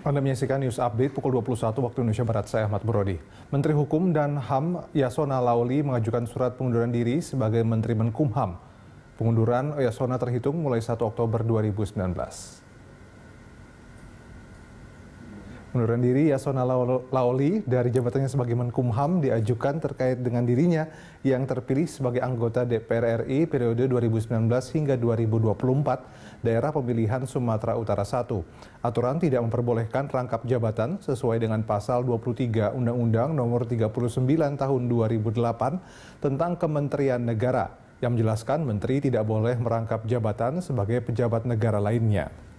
Anda menyaksikan news update pukul 21 waktu Indonesia Barat, saya Ahmad Brodi, Menteri Hukum dan HAM Yasona Lauli mengajukan surat pengunduran diri sebagai Menteri Menkumham. Pengunduran Yasona terhitung mulai 1 Oktober 2019. Menurut diri Yasona Laoli dari jabatannya sebagai Menkumham diajukan terkait dengan dirinya yang terpilih sebagai anggota DPR RI periode 2019 hingga 2024 daerah pemilihan Sumatera Utara 1. Aturan tidak memperbolehkan rangkap jabatan sesuai dengan pasal 23 Undang-Undang Nomor 39 Tahun 2008 tentang Kementerian Negara yang menjelaskan menteri tidak boleh merangkap jabatan sebagai pejabat negara lainnya.